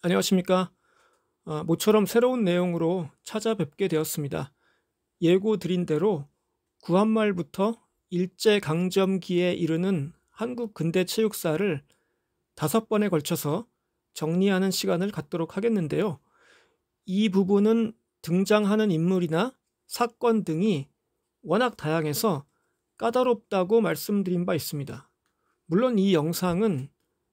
안녕하십니까. 아, 모처럼 새로운 내용으로 찾아뵙게 되었습니다. 예고 드린 대로 구한말부터 일제강점기에 이르는 한국 근대 체육사를 다섯 번에 걸쳐서 정리하는 시간을 갖도록 하겠는데요. 이 부분은 등장하는 인물이나 사건 등이 워낙 다양해서 까다롭다고 말씀드린 바 있습니다. 물론 이 영상은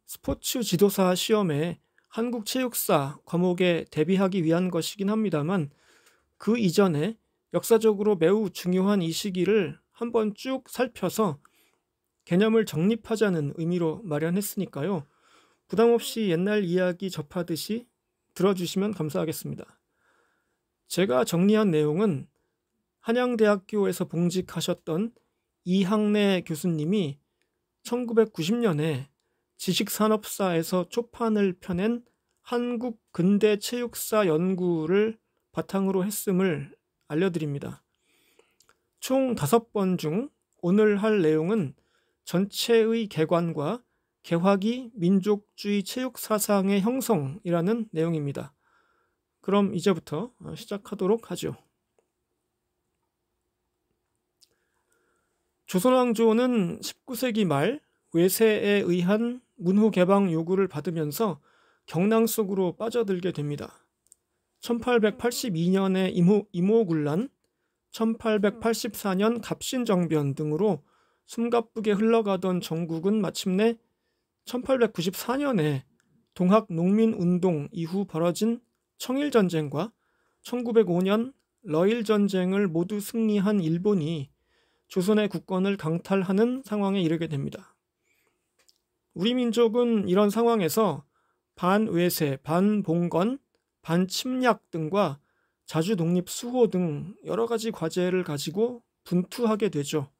스포츠 지도사 시험에 한국체육사 과목에 대비하기 위한 것이긴 합니다만 그 이전에 역사적으로 매우 중요한 이 시기를 한번 쭉 살펴서 개념을 정립하자는 의미로 마련했으니까요. 부담 없이 옛날 이야기 접하듯이 들어주시면 감사하겠습니다. 제가 정리한 내용은 한양대학교에서 봉직하셨던 이학래 교수님이 1990년에 지식산업사에서 초판을 펴낸 한국 근대 체육사 연구를 바탕으로 했음을 알려드립니다. 총 5번 중 오늘 할 내용은 전체의 개관과 개화기 민족주의 체육사상의 형성이라는 내용입니다. 그럼 이제부터 시작하도록 하죠. 조선왕조는 19세기 말 외세에 의한 문호 개방 요구를 받으면서 경랑 속으로 빠져들게 됩니다. 1882년의 임호, 임호군란, 1884년 갑신정변 등으로 숨가쁘게 흘러가던 전국은 마침내 1894년에 동학 농민운동 이후 벌어진 청일전쟁과 1905년 러일전쟁을 모두 승리한 일본이 조선의 국권을 강탈하는 상황에 이르게 됩니다. 우리 민족은 이런 상황에서 반외세, 반봉건, 반침략 등과 자주 독립 수호 등 여러 가지 과제를 가지고 분투하게 되죠.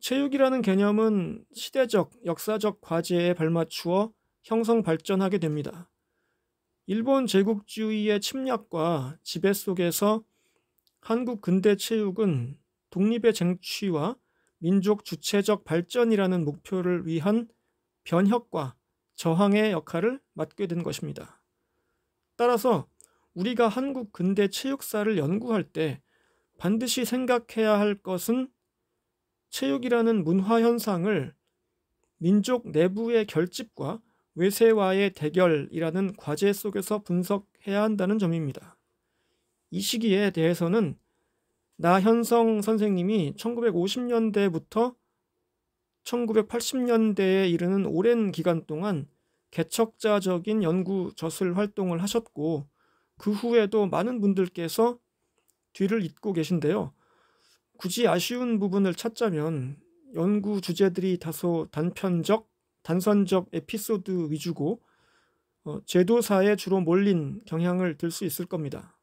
체육이라는 개념은 시대적, 역사적 과제에 발맞추어 형성 발전하게 됩니다. 일본 제국주의의 침략과 지배 속에서 한국 근대 체육은 독립의 쟁취와 민족 주체적 발전이라는 목표를 위한 변혁과 저항의 역할을 맡게 된 것입니다. 따라서 우리가 한국 근대 체육사를 연구할 때 반드시 생각해야 할 것은 체육이라는 문화 현상을 민족 내부의 결집과 외세와의 대결이라는 과제 속에서 분석해야 한다는 점입니다. 이 시기에 대해서는 나현성 선생님이 1950년대부터 1980년대에 이르는 오랜 기간 동안 개척자적인 연구 저술 활동을 하셨고 그 후에도 많은 분들께서 뒤를 잇고 계신데요. 굳이 아쉬운 부분을 찾자면 연구 주제들이 다소 단편적, 단선적 에피소드 위주고 어, 제도사에 주로 몰린 경향을 들 수 있을 겁니다.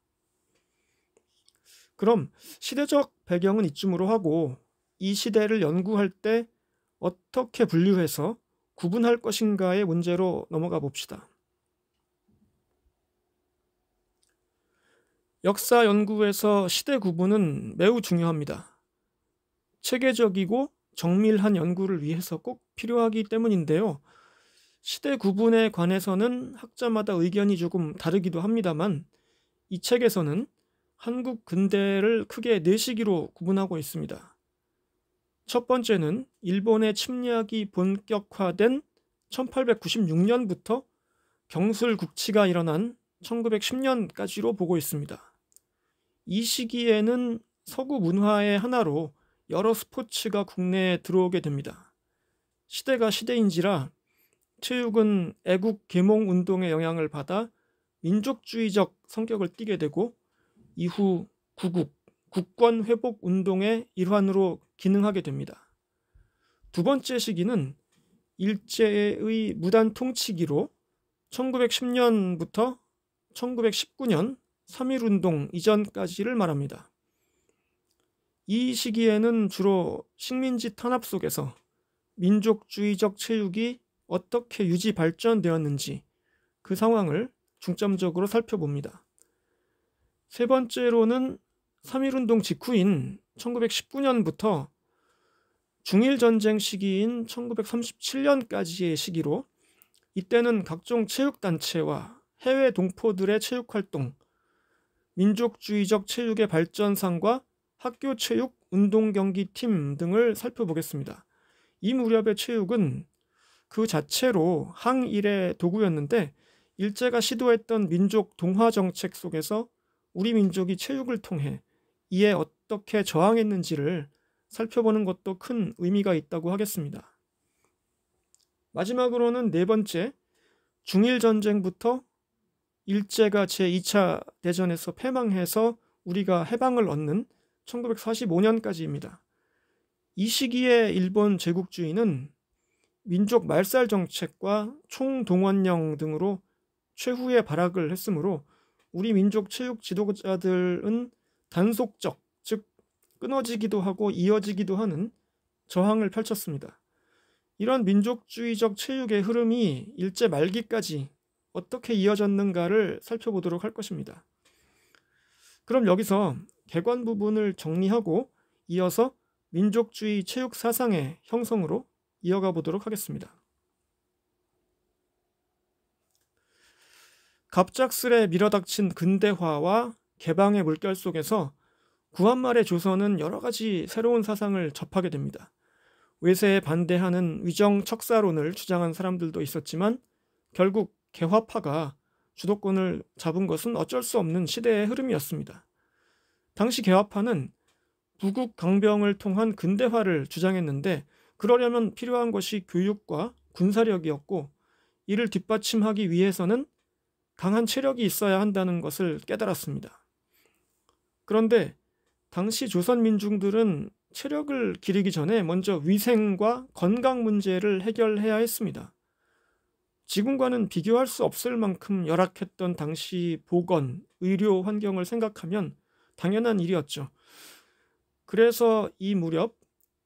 그럼 시대적 배경은 이쯤으로 하고 이 시대를 연구할 때 어떻게 분류해서 구분할 것인가의 문제로 넘어가 봅시다. 역사 연구에서 시대 구분은 매우 중요합니다. 체계적이고 정밀한 연구를 위해서 꼭 필요하기 때문인데요. 시대 구분에 관해서는 학자마다 의견이 조금 다르기도 합니다만 이 책에서는 한국 근대를 크게 네 시기로 구분하고 있습니다. 첫 번째는 일본의 침략이 본격화된 1896년부터 경술 국치가 일어난 1910년까지로 보고 있습니다. 이 시기에는 서구 문화의 하나로 여러 스포츠가 국내에 들어오게 됩니다. 시대가 시대인지라 체육은 애국 계몽 운동의 영향을 받아 민족주의적 성격을 띠게 되고 이후 구국, 국권 회복 운동의 일환으로 기능하게 됩니다. 두 번째 시기는 일제의 무단 통치기로 1910년부터 1919년 3.1운동 이전까지를 말합니다. 이 시기에는 주로 식민지 탄압 속에서 민족주의적 체육이 어떻게 유지 발전되었는지 그 상황을 중점적으로 살펴봅니다. 세 번째로는 3.1운동 직후인 1919년부터 중일 전쟁 시기인 1937년까지의 시기로 이때는 각종 체육 단체와 해외 동포들의 체육 활동, 민족주의적 체육의 발전상과 학교 체육 운동 경기 팀 등을 살펴보겠습니다. 이 무렵의 체육은 그 자체로 항일의 도구였는데 일제가 시도했던 민족 동화 정책 속에서 우리 민족이 체육을 통해 이에 어떻게 저항했는지를 살펴보는 것도 큰 의미가 있다고 하겠습니다. 마지막으로는 네 번째, 중일전쟁부터 일제가 제2차 대전에서 패망해서 우리가 해방을 얻는 1945년까지입니다. 이 시기에 일본 제국주의는 민족 말살 정책과 총동원령 등으로 최후의 발악을 했으므로 우리 민족 체육 지도자들은 단속적, 즉 끊어지기도 하고 이어지기도 하는 저항을 펼쳤습니다. 이런 민족주의적 체육의 흐름이 일제 말기까지 어떻게 이어졌는가를 살펴보도록 할 것입니다. 그럼 여기서 개관 부분을 정리하고 이어서 민족주의 체육 사상의 형성으로 이어가 보도록 하겠습니다. 갑작스레 밀어닥친 근대화와 개방의 물결 속에서 구한말의 조선은 여러 가지 새로운 사상을 접하게 됩니다. 외세에 반대하는 위정 척사론을 주장한 사람들도 있었지만 결국 개화파가 주도권을 잡은 것은 어쩔 수 없는 시대의 흐름이었습니다. 당시 개화파는 부국 강병을 통한 근대화를 주장했는데 그러려면 필요한 것이 교육과 군사력이었고 이를 뒷받침하기 위해서는 강한 체력이 있어야 한다는 것을 깨달았습니다. 그런데 당시 조선 민중들은 체력을 기르기 전에 먼저 위생과 건강 문제를 해결해야 했습니다. 지금과는 비교할 수 없을 만큼 열악했던 당시 보건, 의료 환경을 생각하면 당연한 일이었죠. 그래서 이 무렵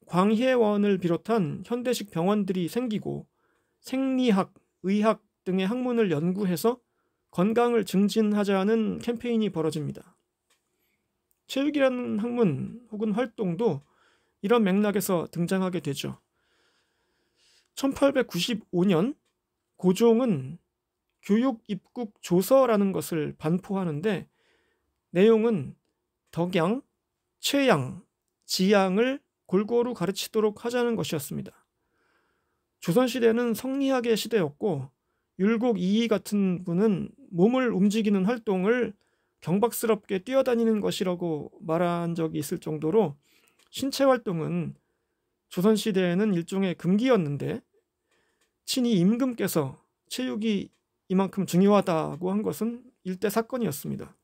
광해원을 비롯한 현대식 병원들이 생기고 생리학, 의학 등의 학문을 연구해서 건강을 증진하자는 캠페인이 벌어집니다. 체육이라는 학문 혹은 활동도 이런 맥락에서 등장하게 되죠. 1895년 고종은 교육 입국 조서라는 것을 반포하는데 내용은 덕양, 최양, 지양을 골고루 가르치도록 하자는 것이었습니다. 조선시대는 성리학의 시대였고 율곡 이이 같은 분은 몸을 움직이는 활동을 경박스럽게 뛰어다니는 것이라고 말한 적이 있을 정도로 신체 활동은 조선시대에는 일종의 금기였는데 친히 임금께서 체육이 이만큼 중요하다고 한 것은 일대 사건이었습니다.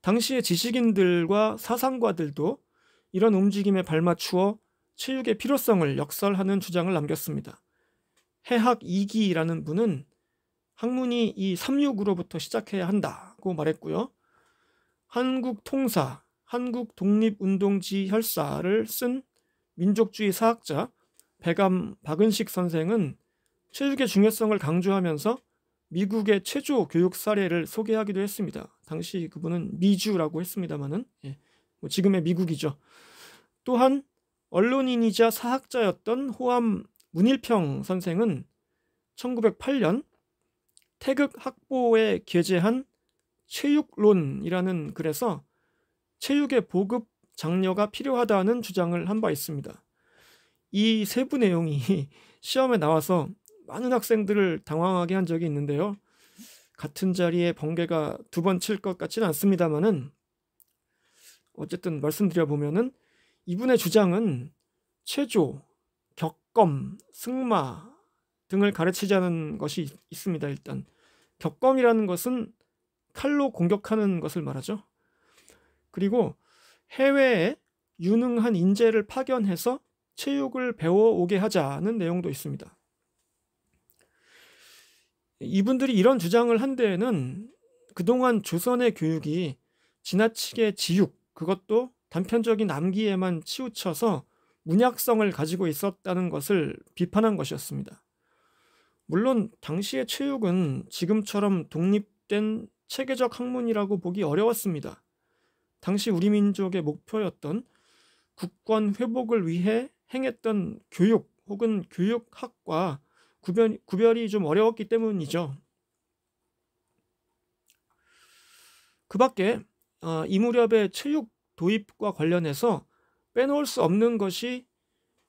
당시의 지식인들과 사상가들도 이런 움직임에 발맞추어 체육의 필요성을 역설하는 주장을 남겼습니다. 해학 2기라는 분은 학문이 이 삼육으로부터 시작해야 한다고 말했고요. 한국 통사, 한국 독립운동지 혈사를 쓴 민족주의 사학자 백암 박은식 선생은 체육의 중요성을 강조하면서 미국의 최초 교육 사례를 소개하기도 했습니다. 당시 그분은 미주라고 했습니다마는 예, 뭐 지금의 미국이죠. 또한 언론인이자 사학자였던 호암 문일평 선생은 1908년 태극 학보에 게재한 체육론이라는 글에서 체육의 보급 장려가 필요하다는 주장을 한 바 있습니다. 이 세부 내용이 시험에 나와서 많은 학생들을 당황하게 한 적이 있는데요. 같은 자리에 번개가 두 번 칠 것 같지는 않습니다만은 어쨌든 말씀드려 보면은 이분의 주장은 체조, 격검, 승마 등을 가르치자는 것이 있습니다. 일단 격검이라는 것은 칼로 공격하는 것을 말하죠. 그리고 해외에 유능한 인재를 파견해서 체육을 배워오게 하자는 내용도 있습니다. 이분들이 이런 주장을 한 데에는 그동안 조선의 교육이 지나치게 지육, 그것도 단편적인 암기에만 치우쳐서 문약성을 가지고 있었다는 것을 비판한 것이었습니다. 물론 당시의 체육은 지금처럼 독립된 체계적 학문이라고 보기 어려웠습니다. 당시 우리 민족의 목표였던 국권 회복을 위해 행했던 교육 혹은 교육학과 구별, 구별이 좀 어려웠기 때문이죠. 그 밖에 어, 이 무렵의 체육 도입과 관련해서 빼놓을 수 없는 것이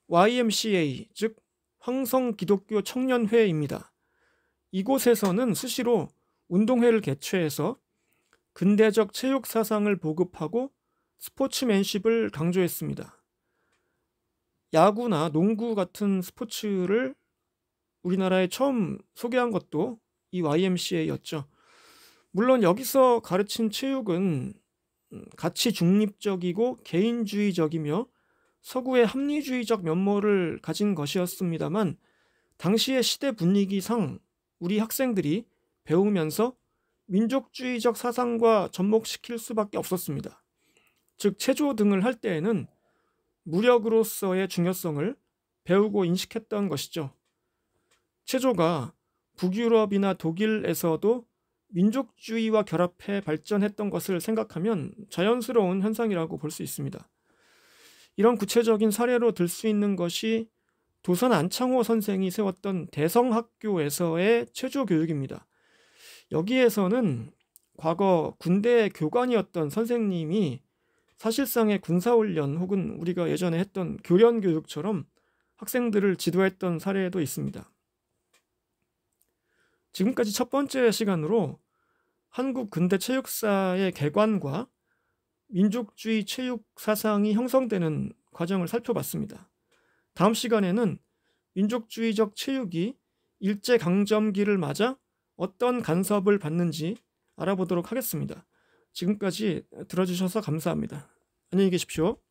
YMCA 즉 황성기독교 청년회입니다. 이곳에서는 수시로 운동회를 개최해서 근대적 체육 사상을 보급하고 스포츠맨십을 강조했습니다. 야구나 농구 같은 스포츠를 우리나라에 처음 소개한 것도 이 YMCA였죠. 물론 여기서 가르친 체육은 가치 음, 중립적이고 개인주의적이며 서구의 합리주의적 면모를 가진 것이었습니다만 당시의 시대 분위기상 우리 학생들이 배우면서 민족주의적 사상과 접목시킬 수밖에 없었습니다. 즉 체조 등을 할 때에는 무력으로서의 중요성을 배우고 인식했던 것이죠. 체조가 북유럽이나 독일에서도 민족주의와 결합해 발전했던 것을 생각하면 자연스러운 현상이라고 볼 수 있습니다. 이런 구체적인 사례로 들 수 있는 것이 도선 안창호 선생이 세웠던 대성학교에서의 체조 교육입니다. 여기에서는 과거 군대 교관이었던 선생님이 사실상의 군사훈련 혹은 우리가 예전에 했던 교련 교육처럼 학생들을 지도했던 사례도 있습니다. 지금까지 첫 번째 시간으로 한국 근대 체육사의 개관과 민족주의 체육 사상이 형성되는 과정을 살펴봤습니다. 다음 시간에는 민족주의적 체육이 일제 강점기를 맞아 어떤 간섭을 받는지 알아보도록 하겠습니다. 지금까지 들어주셔서 감사합니다. 안녕히 계십시오.